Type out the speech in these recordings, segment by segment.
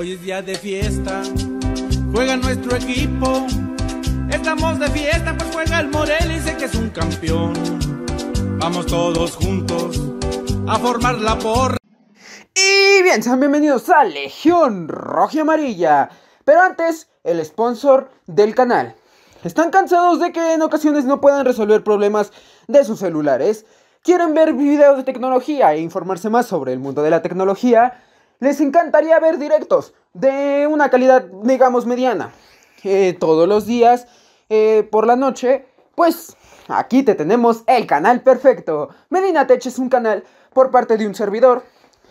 Hoy es día de fiesta, juega nuestro equipo. Estamos de fiesta, pues juega el Morel y sé que es un campeón. Vamos todos juntos a formar la porra. Y bien, sean bienvenidos a Legión Roja y Amarilla. Pero antes, el sponsor del canal. ¿Están cansados de que en ocasiones no puedan resolver problemas de sus celulares? ¿Quieren ver videos de tecnología e informarse más sobre el mundo de la tecnología? les encantaría ver directos de una calidad, digamos, mediana. Eh, todos los días, eh, por la noche, pues aquí te tenemos el canal perfecto. Medina Tech es un canal por parte de un servidor,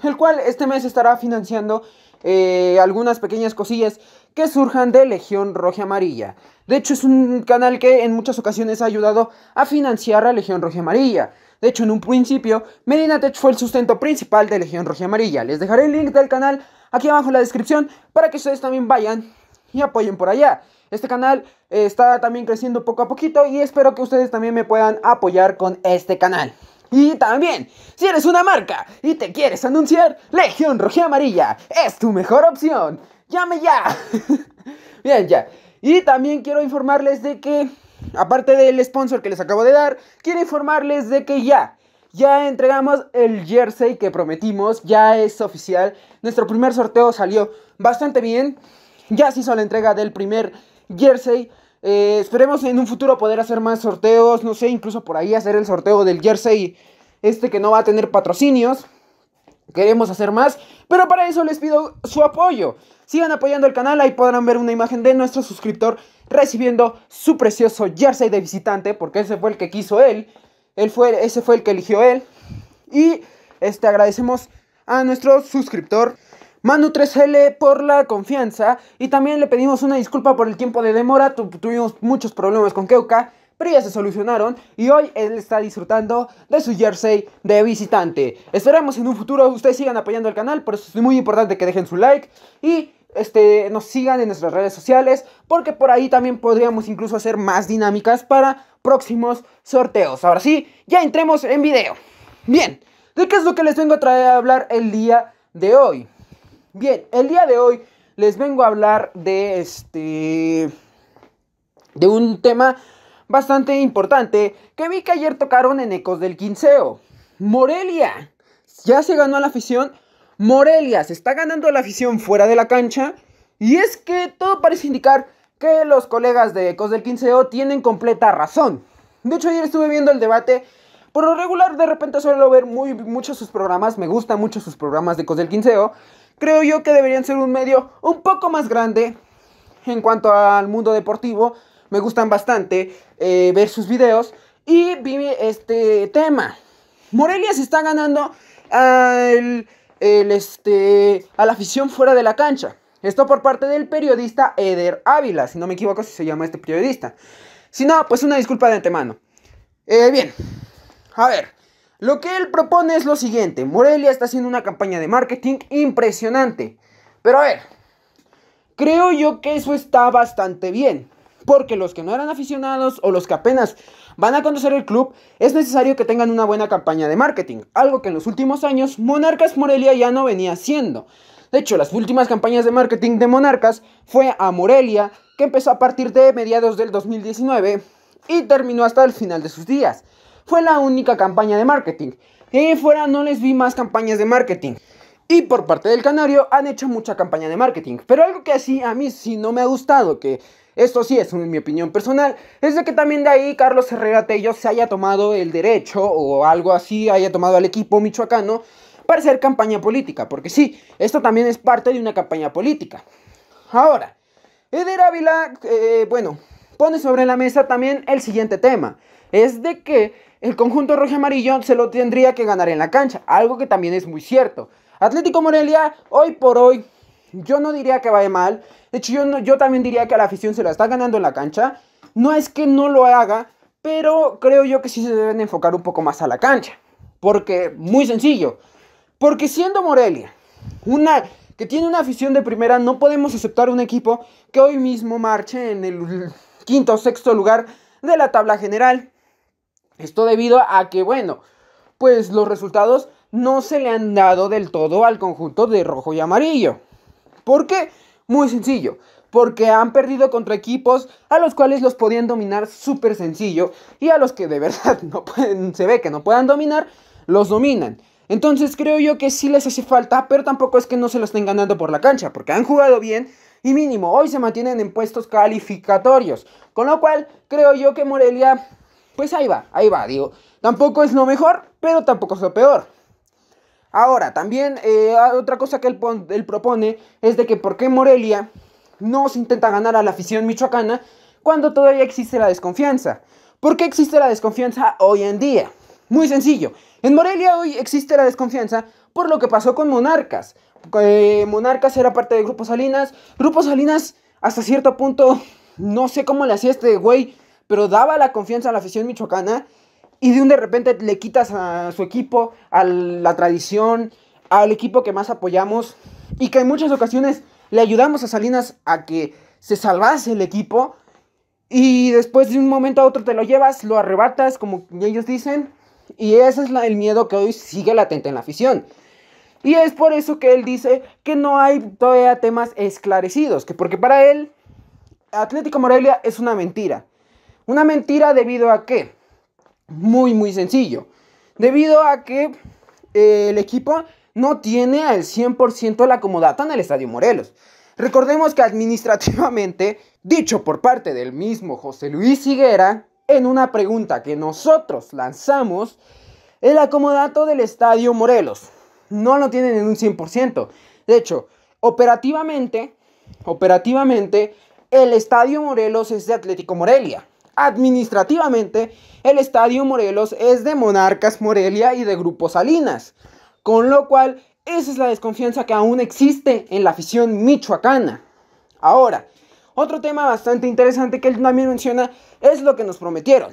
el cual este mes estará financiando eh, algunas pequeñas cosillas que surjan de Legión Roja Amarilla. De hecho, es un canal que en muchas ocasiones ha ayudado a financiar a Legión Roja Amarilla. De hecho, en un principio, Medina Tech fue el sustento principal de Legión Roja Amarilla. Les dejaré el link del canal aquí abajo en la descripción para que ustedes también vayan y apoyen por allá. Este canal eh, está también creciendo poco a poquito y espero que ustedes también me puedan apoyar con este canal. Y también, si eres una marca y te quieres anunciar, Legión Roja Amarilla es tu mejor opción llame ya. Bien, ya. Y también quiero informarles de que, aparte del sponsor que les acabo de dar, quiero informarles de que ya, ya entregamos el jersey que prometimos, ya es oficial. Nuestro primer sorteo salió bastante bien. Ya se hizo la entrega del primer jersey. Eh, esperemos en un futuro poder hacer más sorteos, no sé, incluso por ahí hacer el sorteo del jersey este que no va a tener patrocinios. Queremos hacer más, pero para eso les pido su apoyo. Sigan apoyando el canal, ahí podrán ver una imagen de nuestro suscriptor recibiendo su precioso jersey de visitante, porque ese fue el que quiso él, él fue, ese fue el que eligió él. Y este, agradecemos a nuestro suscriptor Manu3L por la confianza y también le pedimos una disculpa por el tiempo de demora, tuvimos muchos problemas con Keuka, pero ya se solucionaron y hoy él está disfrutando de su jersey de visitante. Esperamos en un futuro ustedes sigan apoyando el canal, por eso es muy importante que dejen su like y este, nos sigan en nuestras redes sociales, porque por ahí también podríamos incluso hacer más dinámicas para próximos sorteos. Ahora sí, ya entremos en video. Bien, ¿de qué es lo que les vengo a traer a hablar el día de hoy? Bien, el día de hoy les vengo a hablar de este de un tema bastante importante que vi que ayer tocaron en Ecos del Quinceo. Morelia ya se ganó a la afición Morelia se está ganando la afición fuera de la cancha. Y es que todo parece indicar que los colegas de Ecos del Quinceo tienen completa razón. De hecho, ayer estuve viendo el debate. Por lo regular, de repente suelo ver muy, muchos sus programas. Me gustan mucho sus programas de Ecos del Quinceo Creo yo que deberían ser un medio un poco más grande en cuanto al mundo deportivo. Me gustan bastante eh, ver sus videos. Y vive este tema. Morelia se está ganando al el, este, a la afición fuera de la cancha. Esto por parte del periodista Eder Ávila, si no me equivoco si se llama este periodista. Si no, pues una disculpa de antemano. Eh, bien, a ver, lo que él propone es lo siguiente. Morelia está haciendo una campaña de marketing impresionante. Pero a ver, creo yo que eso está bastante bien. Porque los que no eran aficionados o los que apenas van a conocer el club, es necesario que tengan una buena campaña de marketing, algo que en los últimos años Monarcas Morelia ya no venía haciendo. De hecho, las últimas campañas de marketing de Monarcas fue a Morelia, que empezó a partir de mediados del 2019 y terminó hasta el final de sus días. Fue la única campaña de marketing. Y ahí fuera no les vi más campañas de marketing. Y por parte del Canario han hecho mucha campaña de marketing. Pero algo que así a mí sí no me ha gustado, que esto sí es mi opinión personal, es de que también de ahí Carlos Herrera Tello se haya tomado el derecho o algo así, haya tomado al equipo michoacano para hacer campaña política, porque sí, esto también es parte de una campaña política. Ahora, Eder Ávila, eh, bueno, pone sobre la mesa también el siguiente tema, es de que el conjunto rojo amarillo se lo tendría que ganar en la cancha, algo que también es muy cierto. Atlético Morelia, hoy por hoy, yo no diría que vaya mal, de hecho, yo, yo también diría que a la afición se la está ganando en la cancha. No es que no lo haga, pero creo yo que sí se deben enfocar un poco más a la cancha. Porque, muy sencillo, porque siendo Morelia, una que tiene una afición de primera, no podemos aceptar un equipo que hoy mismo marche en el quinto o sexto lugar de la tabla general. Esto debido a que, bueno, pues los resultados no se le han dado del todo al conjunto de rojo y amarillo. ¿Por qué? muy sencillo, porque han perdido contra equipos a los cuales los podían dominar súper sencillo y a los que de verdad no se ve que no puedan dominar, los dominan. Entonces creo yo que sí les hace falta, pero tampoco es que no se lo estén ganando por la cancha, porque han jugado bien y mínimo hoy se mantienen en puestos calificatorios. Con lo cual creo yo que Morelia, pues ahí va, ahí va, digo. Tampoco es lo mejor, pero tampoco es lo peor. Ahora, también eh, ah, otra cosa que él, propone es de que por qué Morelia no se intenta ganar a la afición michoacana cuando todavía existe la desconfianza. ¿Por qué existe la desconfianza hoy en día? Muy sencillo. En Morelia hoy existe la desconfianza por lo que pasó con Monarcas. Eh, Monarcas era parte de Grupo Salinas. Grupo Salinas, hasta cierto punto, no sé cómo le hacía este güey, pero daba la confianza a la afición michoacana y de un de repente le quitas a su equipo, a la tradición, al equipo que más apoyamos y que en muchas ocasiones le ayudamos a Salinas a que se salvase el equipo y después de un momento a otro te lo llevas, lo arrebatas, como ellos dicen, y ese es el miedo que hoy sigue latente en la afición. Y es por eso que él dice que no hay todavía temas esclarecidos, que porque para él Atlético Morelia es una mentira. Una mentira debido a que muy, muy sencillo. Debido a que eh, el equipo no tiene al 100% el acomodato en el Estadio Morelos. Recordemos que administrativamente, dicho por parte del mismo José Luis Higuera, en una pregunta que nosotros lanzamos, el acomodato del Estadio Morelos no lo tienen en un 100%. De hecho, operativamente, operativamente, el Estadio Morelos es de Atlético Morelia. Administrativamente, el Estadio Morelos es de Monarcas Morelia y de Grupo Salinas, con lo cual esa es la desconfianza que aún existe en la afición michoacana. Ahora, otro tema bastante interesante que él también menciona es lo que nos prometieron.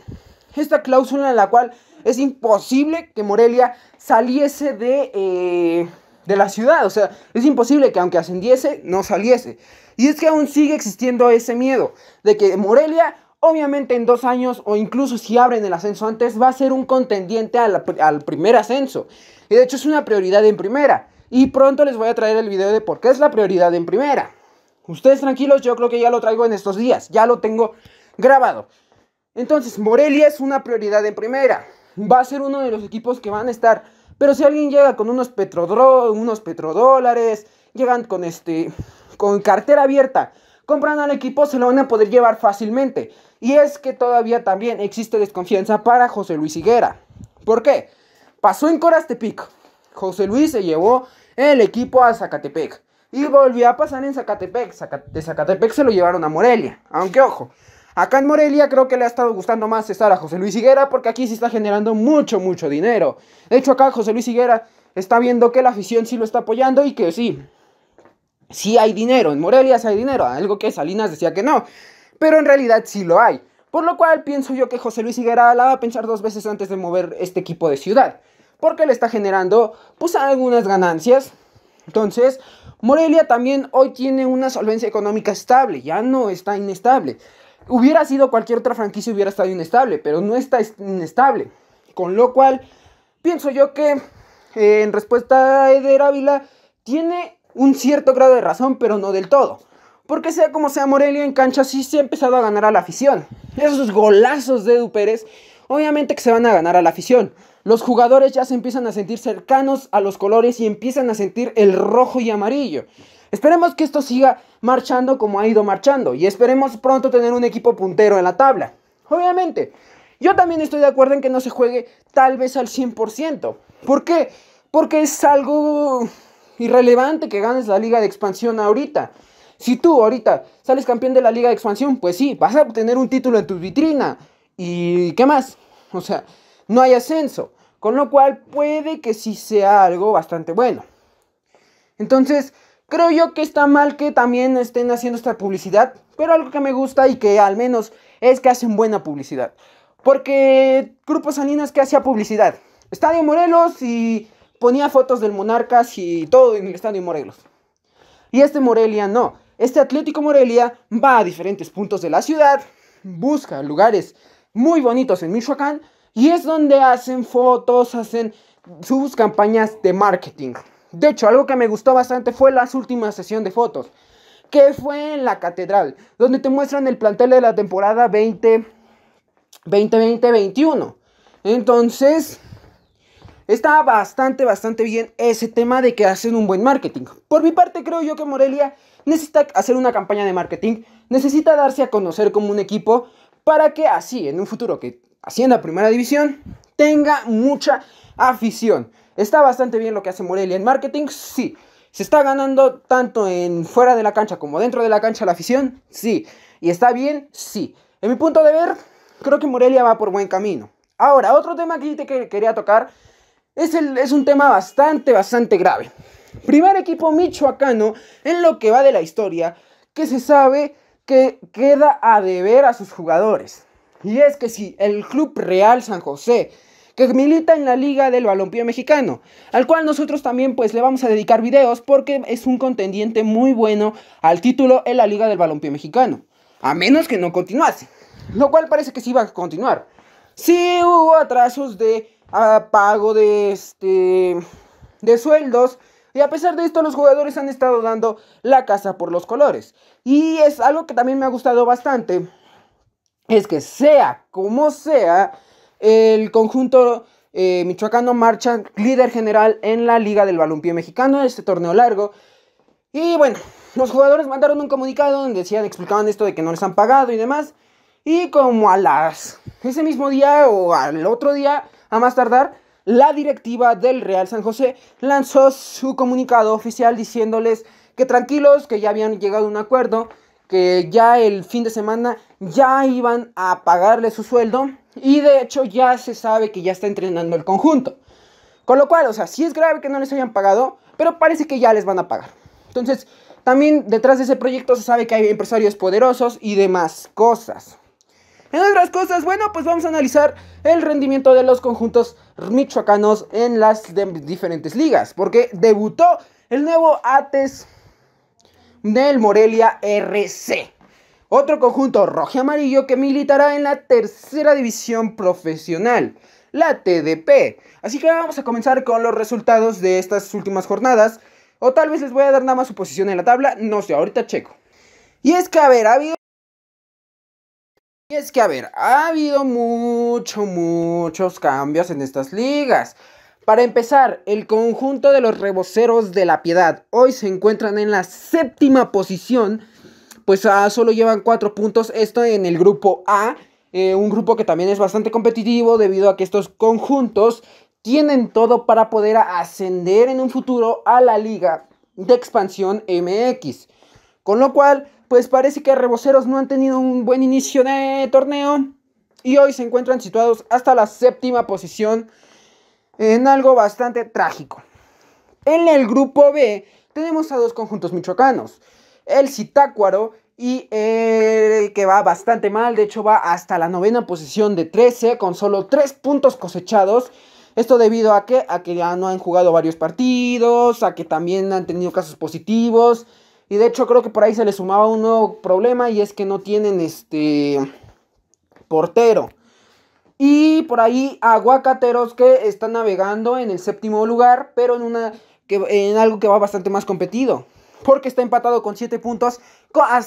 Esta cláusula en la cual es imposible que Morelia saliese de, eh, de la ciudad. O sea, es imposible que aunque ascendiese, no saliese. Y es que aún sigue existiendo ese miedo de que Morelia obviamente en dos años o incluso si abren el ascenso antes va a ser un contendiente al, primer ascenso. Y de hecho es una prioridad en primera. Y pronto les voy a traer el video de por qué es la prioridad en primera. Ustedes tranquilos, yo creo que ya lo traigo en estos días, ya lo tengo grabado. Entonces, Morelia es una prioridad en primera. Va a ser uno de los equipos que van a estar. Pero si alguien llega con unos, petrodro, unos petrodólares, llegan con, este, con cartera abierta, compran al equipo, se lo van a poder llevar fácilmente. Y es que todavía también existe desconfianza para José Luis Higuera. ¿Por qué? Pasó en Corastepic. José Luis se llevó el equipo a Zacatepec. Y volvió a pasar en Zacatepec. de Zacatepec se lo llevaron a Morelia. Aunque ojo, acá en Morelia creo que le ha estado gustando más estar a José Luis Higuera porque aquí se está generando mucho, mucho dinero. De hecho acá José Luis Higuera está viendo que la afición sí lo está apoyando y que sí, sí hay dinero, en Morelia sí hay dinero, algo que Salinas decía que no pero en realidad sí lo hay. Por lo cual pienso yo que José Luis Higuera va a pensar dos veces antes de mover este equipo de ciudad, porque le está generando pues algunas ganancias. Entonces, Morelia también hoy tiene una solvencia económica estable, ya no está inestable. Hubiera sido cualquier otra franquicia hubiera estado inestable, pero no está inestable. Con lo cual, pienso yo que eh, en respuesta a Eder Ávila tiene un cierto grado de razón, pero no del todo. Porque sea como sea, Morelia en cancha sí se ha empezado a ganar a la afición. Esos golazos de Edu Pérez, obviamente que se van a ganar a la afición. Los jugadores ya se empiezan a sentir cercanos a los colores y empiezan a sentir el rojo y amarillo. Esperemos que esto siga marchando como ha ido marchando y esperemos pronto tener un equipo puntero en la tabla. Obviamente, yo también estoy de acuerdo en que no se juegue tal vez al 100%. ¿Por qué? Porque es algo irrelevante que ganes la liga de expansión ahorita. Si tú ahorita sales campeón de la Liga de Expansión, pues sí, vas a obtener un título en tu vitrina. ¿Y qué más? O sea, no hay ascenso. Con lo cual puede que sí sea algo bastante bueno. Entonces, creo yo que está mal que también estén haciendo esta publicidad. Pero algo que me gusta y que al menos es que hacen buena publicidad. Porque Grupo Salinas que hacía publicidad. Estadio Morelos y ponía fotos del Monarcas y todo en el Estadio Morelos. Y este Morelia no este Atlético Morelia va a diferentes puntos de la ciudad, busca lugares muy bonitos en Michoacán y es donde hacen fotos, hacen sus campañas de marketing. De hecho, algo que me gustó bastante fue la última sesión de fotos, que fue en la catedral, donde te muestran el plantel de la temporada 20 2020 2021 Entonces, Estaba bastante, bastante bien ese tema de que hacen un buen marketing. Por mi parte, creo yo que Morelia necesita hacer una campaña de marketing, necesita darse a conocer como un equipo para que así, en un futuro que ascienda a primera división, tenga mucha afición. Está bastante bien lo que hace Morelia en marketing, sí. ¿Se está ganando tanto en fuera de la cancha como dentro de la cancha la afición? Sí. ¿Y está bien? Sí. En mi punto de ver, creo que Morelia va por buen camino. Ahora, otro tema que quería tocar es, es un tema bastante, bastante grave. Primer equipo michoacano en lo que va de la historia, que se sabe que queda a deber a sus jugadores. Y es que sí, el Club Real San José, que milita en la Liga del Balompié Mexicano, al cual nosotros también pues le vamos a dedicar videos porque es un contendiente muy bueno al título en la Liga del Balompié Mexicano, a menos que no continuase, lo cual parece que sí va a continuar. Sí hubo atrasos de ah, pago de este de sueldos y a pesar de esto, los jugadores han estado dando la casa por los colores. Y es algo que también me ha gustado bastante. Es que sea como sea, el conjunto eh, michoacano marcha líder general en la Liga del Balompié Mexicano, este torneo largo. Y bueno, los jugadores mandaron un comunicado donde decían, explicaban esto de que no les han pagado y demás. Y como a las. ese mismo día o al otro día, a más tardar, la directiva del Real San José lanzó su comunicado oficial diciéndoles que tranquilos, que ya habían llegado a un acuerdo, que ya el fin de semana ya iban a pagarle su sueldo y de hecho ya se sabe que ya está entrenando el conjunto. Con lo cual, o sea, sí es grave que no les hayan pagado, pero parece que ya les van a pagar. Entonces, también detrás de ese proyecto se sabe que hay empresarios poderosos y demás cosas. En otras cosas, bueno, pues vamos a analizar el rendimiento de los conjuntos michoacanos en las diferentes ligas. Porque debutó el nuevo Ates del Morelia RC. Otro conjunto rojo y amarillo que militará en la tercera división profesional, la TDP. Así que vamos a comenzar con los resultados de estas últimas jornadas. O tal vez les voy a dar nada más su posición en la tabla. No sé, ahorita checo. Y es que, a ver, ha habido y es que, a ver, ha habido mucho, muchos cambios en estas ligas. Para empezar, el conjunto de los reboceros de la piedad hoy se encuentran en la séptima posición, pues ah, solo llevan cuatro puntos, esto en el grupo A, eh, un grupo que también es bastante competitivo debido a que estos conjuntos tienen todo para poder ascender en un futuro a la liga de expansión MX. Con lo cual, pues parece que Reboceros no han tenido un buen inicio de torneo y hoy se encuentran situados hasta la séptima posición en algo bastante trágico. En el grupo B tenemos a dos conjuntos michoacanos, el Citácuaro y el que va bastante mal, de hecho va hasta la novena posición de 13 con solo 3 puntos cosechados. Esto debido a que, a que ya no han jugado varios partidos, a que también han tenido casos positivos, y de hecho creo que por ahí se le sumaba un nuevo problema y es que no tienen este portero. Y por ahí Aguacateros que está navegando en el séptimo lugar, pero en, una, que, en algo que va bastante más competido. Porque está empatado con 7 puntos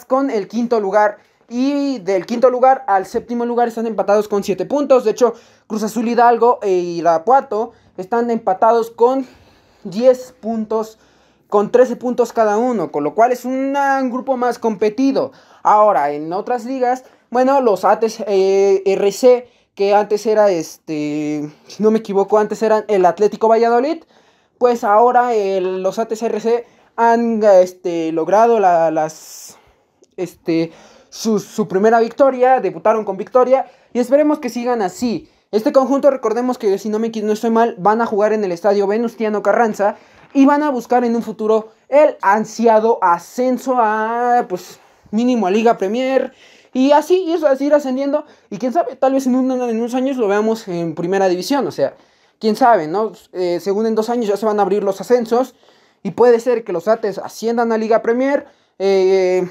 con el quinto lugar. Y del quinto lugar al séptimo lugar están empatados con 7 puntos. De hecho, Cruz Azul Hidalgo La e Irapuato están empatados con 10 puntos con 13 puntos cada uno, con lo cual es un grupo más competido. Ahora, en otras ligas, bueno, los ATS eh, RC, que antes era este, si no me equivoco, antes eran el Atlético Valladolid, pues ahora los ATS RC han este, logrado las, este, su, primera victoria, debutaron con victoria y esperemos que sigan así. Este conjunto, recordemos que si no me no estoy mal, van a jugar en el estadio Venustiano Carranza y van a buscar en un futuro el ansiado ascenso a, pues, mínimo a Liga Premier. Y así, y eso, es ir ascendiendo. Y quién sabe, tal vez en, unos años lo veamos en primera división. O sea, quién sabe, ¿no? Eh, según en dos años ya se van a abrir los ascensos. Y puede ser que los Ates asciendan a Liga Premier. Eh,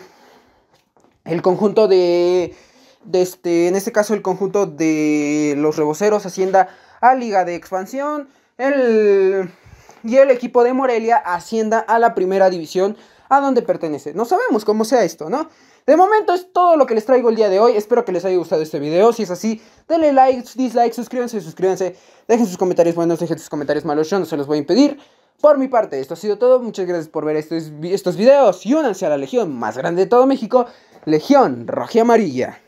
el conjunto de, este, en este caso el conjunto de los reboceros ascienda a Liga de Expansión. El y el equipo de Morelia ascienda a la primera división a donde pertenece. No sabemos cómo sea esto, ¿no? De momento es todo lo que les traigo el día de hoy. Espero que les haya gustado este video. Si es así, denle like, dislike, suscríbanse, suscríbanse. Dejen sus comentarios buenos, dejen sus comentarios malos. Yo no se los voy a impedir. Por mi parte, esto ha sido todo. Muchas gracias por ver estos, estos videos y únanse a la legión más grande de todo México, Legión Roja Amarilla.